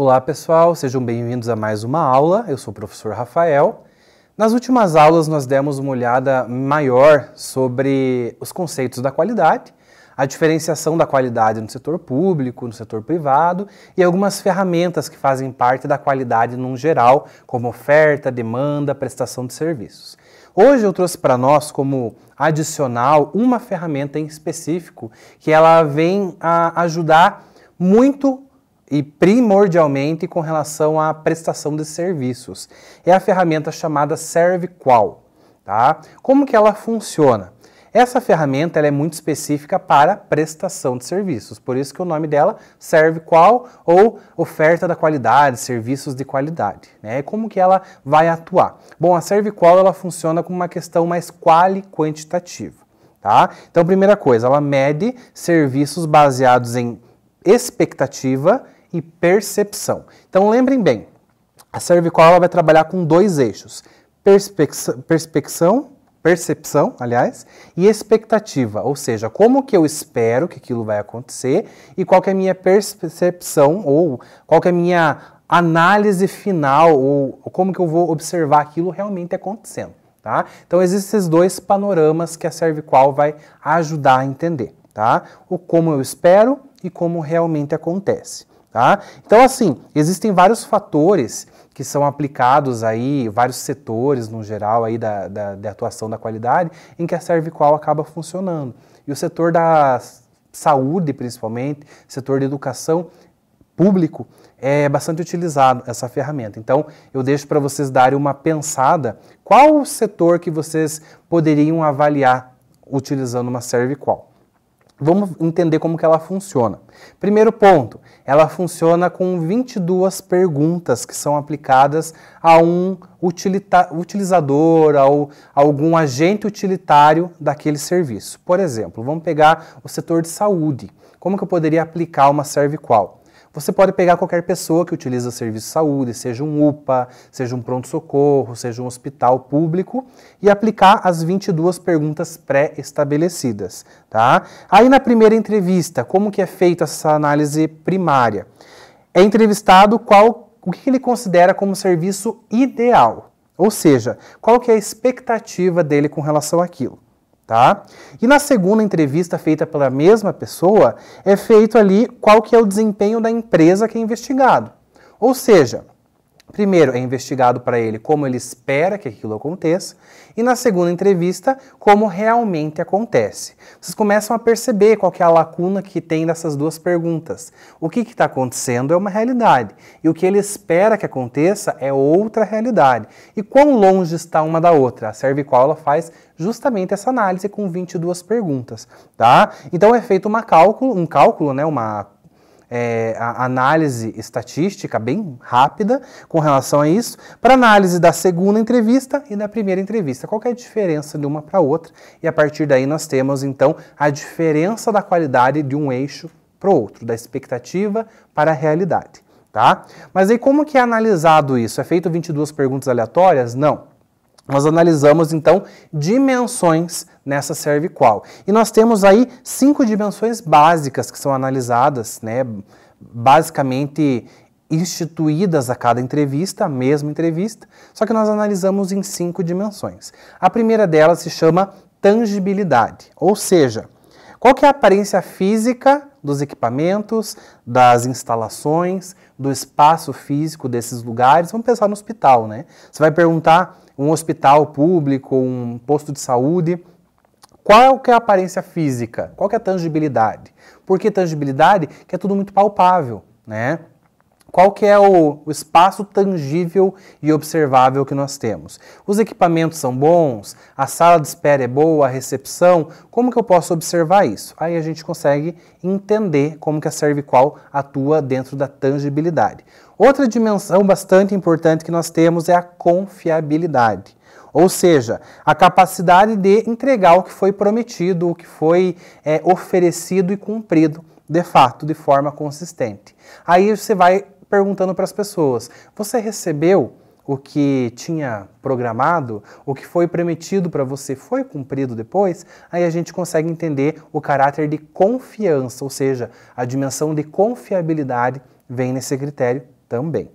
Olá pessoal, sejam bem-vindos a mais uma aula. Eu sou o professor Rafael. Nas últimas aulas nós demos uma olhada maior sobre os conceitos da qualidade, a diferenciação da qualidade no setor público, no setor privado e algumas ferramentas que fazem parte da qualidade num geral, como oferta, demanda, prestação de serviços. Hoje eu trouxe para nós como adicional uma ferramenta em específico que ela vem a ajudar muito e primordialmente com relação à prestação de serviços. É a ferramenta chamada ServiQual, tá? Como que ela funciona? Essa ferramenta é muito específica para prestação de serviços, por isso que o nome dela serve qual ou oferta da qualidade, serviços de qualidade. Né? É como que ela vai atuar? Bom, a serve qual ela funciona com uma questão mais quali quantitativa. Tá? Então, primeira coisa, ela mede serviços baseados em expectativa e percepção. Então lembrem bem, a cervical vai trabalhar com dois eixos, perspecção, percepção, aliás, e expectativa, ou seja, como que eu espero que aquilo vai acontecer e qual é a minha percepção ou qual é a minha análise final ou como que eu vou observar aquilo realmente acontecendo, tá? Então existem esses dois panoramas que a cervical vai ajudar a entender, tá? O como eu espero e como realmente acontece. Tá? Então, assim, existem vários fatores que são aplicados aí, vários setores no geral aí da, da, da atuação da qualidade, em que a cervical acaba funcionando. E o setor da saúde, principalmente, setor de educação público, é bastante utilizado essa ferramenta. Então, eu deixo para vocês darem uma pensada qual o setor que vocês poderiam avaliar utilizando uma serve qual. Vamos entender como que ela funciona. Primeiro ponto, ela funciona com 22 perguntas que são aplicadas a um utilizador, ou a algum agente utilitário daquele serviço. Por exemplo, vamos pegar o setor de saúde. Como que eu poderia aplicar uma serve qual? Você pode pegar qualquer pessoa que utiliza serviço de saúde, seja um UPA, seja um pronto-socorro, seja um hospital público, e aplicar as 22 perguntas pré-estabelecidas. Tá? Aí na primeira entrevista, como que é feita essa análise primária? É entrevistado qual, o que ele considera como serviço ideal, ou seja, qual que é a expectativa dele com relação àquilo. Tá? E na segunda entrevista feita pela mesma pessoa, é feito ali qual que é o desempenho da empresa que é investigado. Ou seja, Primeiro, é investigado para ele como ele espera que aquilo aconteça, e na segunda entrevista, como realmente acontece. Vocês começam a perceber qual é a lacuna que tem dessas duas perguntas. O que está acontecendo é uma realidade, e o que ele espera que aconteça é outra realidade. E quão longe está uma da outra? A cervical ela faz justamente essa análise com 22 perguntas, tá? Então é feito uma cálculo, um cálculo, né, uma é, a análise estatística bem rápida com relação a isso, para análise da segunda entrevista e da primeira entrevista. Qual é a diferença de uma para outra? E a partir daí nós temos então a diferença da qualidade de um eixo para o outro, da expectativa para a realidade, tá? Mas aí como que é analisado isso? É feito 22 perguntas aleatórias? Não nós analisamos então dimensões nessa cervical. E nós temos aí cinco dimensões básicas que são analisadas, né, basicamente instituídas a cada entrevista, a mesma entrevista, só que nós analisamos em cinco dimensões. A primeira delas se chama tangibilidade, ou seja, qual que é a aparência física dos equipamentos, das instalações, do espaço físico desses lugares, vamos pensar no hospital, né? Você vai perguntar um hospital público, um posto de saúde, qual que é a aparência física? Qual que é a tangibilidade? Por que tangibilidade? Que é tudo muito palpável, né? Qual que é o, o, espaço tangível e observável que nós temos? Os equipamentos são bons? A sala de espera é boa? A recepção? Como que eu posso observar isso? Aí a gente consegue entender como que a Servicol atua dentro da tangibilidade. Outra dimensão bastante importante que nós temos é a confiabilidade ou seja, a capacidade de entregar o que foi prometido, o que foi é, oferecido e cumprido de fato, de forma consistente. Aí você vai perguntando para as pessoas: você recebeu o que tinha programado, o que foi prometido para você foi cumprido depois, aí a gente consegue entender o caráter de confiança, ou seja, a dimensão de confiabilidade vem nesse critério também.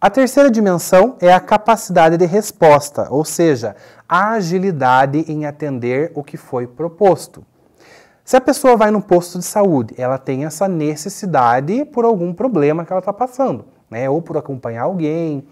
A terceira dimensão é a capacidade de resposta, ou seja, a agilidade em atender o que foi proposto. Se a pessoa vai no posto de saúde, ela tem essa necessidade por algum problema que ela está passando, né? Ou por acompanhar alguém,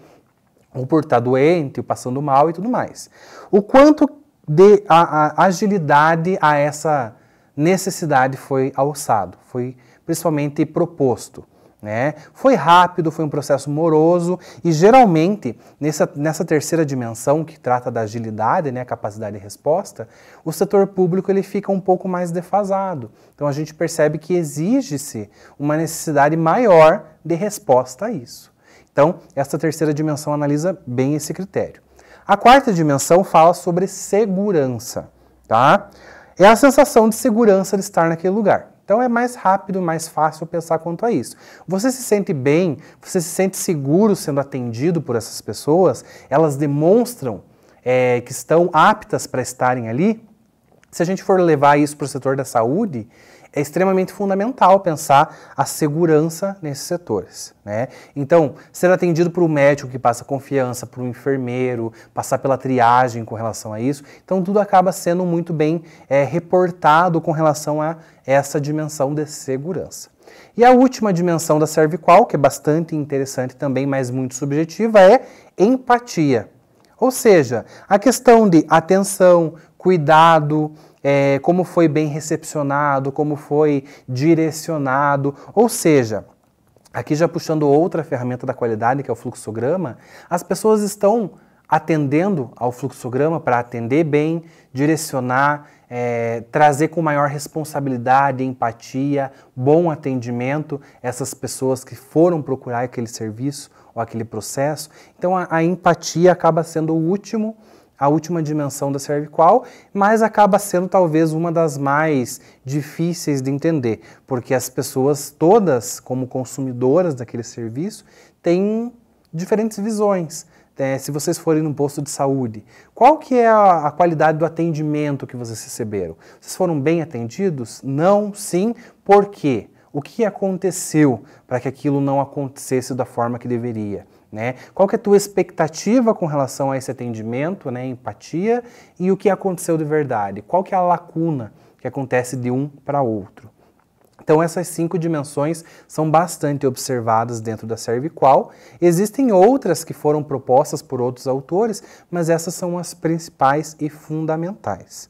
ou por estar tá doente, ou passando mal e tudo mais. O quanto de a, a agilidade a essa necessidade foi alçado, foi principalmente proposto. Né? Foi rápido, foi um processo moroso e geralmente nessa, nessa terceira dimensão que trata da agilidade, né, capacidade de resposta, o setor público ele fica um pouco mais defasado. Então a gente percebe que exige-se uma necessidade maior de resposta a isso. Então essa terceira dimensão analisa bem esse critério. A quarta dimensão fala sobre segurança, tá? É a sensação de segurança de estar naquele lugar. Então é mais rápido, mais fácil pensar quanto a isso. Você se sente bem, você se sente seguro sendo atendido por essas pessoas, elas demonstram é, que estão aptas para estarem ali. Se a gente for levar isso para o setor da saúde, é extremamente fundamental pensar a segurança nesses setores. Né? Então, ser atendido por um médico que passa confiança, por um enfermeiro, passar pela triagem com relação a isso, então tudo acaba sendo muito bem é, reportado com relação a essa dimensão de segurança. E a última dimensão da qual que é bastante interessante também, mas muito subjetiva, é empatia. Ou seja, a questão de atenção, cuidado, é, como foi bem recepcionado, como foi direcionado. Ou seja, aqui já puxando outra ferramenta da qualidade, que é o fluxograma, as pessoas estão atendendo ao fluxograma para atender bem, direcionar, é, trazer com maior responsabilidade, empatia, bom atendimento essas pessoas que foram procurar aquele serviço ou aquele processo. Então a, a empatia acaba sendo o último a última dimensão da cervical, mas acaba sendo talvez uma das mais difíceis de entender, porque as pessoas todas, como consumidoras daquele serviço, têm diferentes visões. É, se vocês forem num posto de saúde, qual que é a, a, qualidade do atendimento que vocês receberam? Vocês foram bem atendidos? Não, sim, por quê? O que aconteceu para que aquilo não acontecesse da forma que deveria? Né? Qual que é a tua expectativa com relação a esse atendimento, né, empatia, e o que aconteceu de verdade? Qual que é a lacuna que acontece de um para outro? Então essas cinco dimensões são bastante observadas dentro da cervical. Existem outras que foram propostas por outros autores, mas essas são as principais e fundamentais.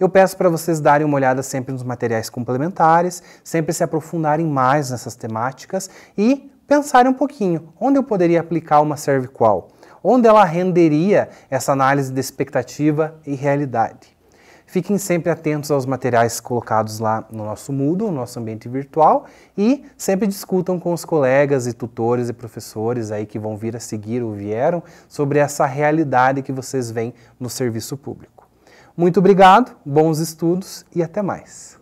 Eu peço para vocês darem uma olhada sempre nos materiais complementares, sempre se aprofundarem mais nessas temáticas e pensarem um pouquinho onde eu poderia aplicar uma serve qual, onde ela renderia essa análise de expectativa e realidade. Fiquem sempre atentos aos materiais colocados lá no nosso Moodle, no nosso ambiente virtual, e sempre discutam com os colegas e tutores e professores aí que vão vir a seguir ou vieram sobre essa realidade que vocês veem no serviço público. Muito obrigado, bons estudos e até mais.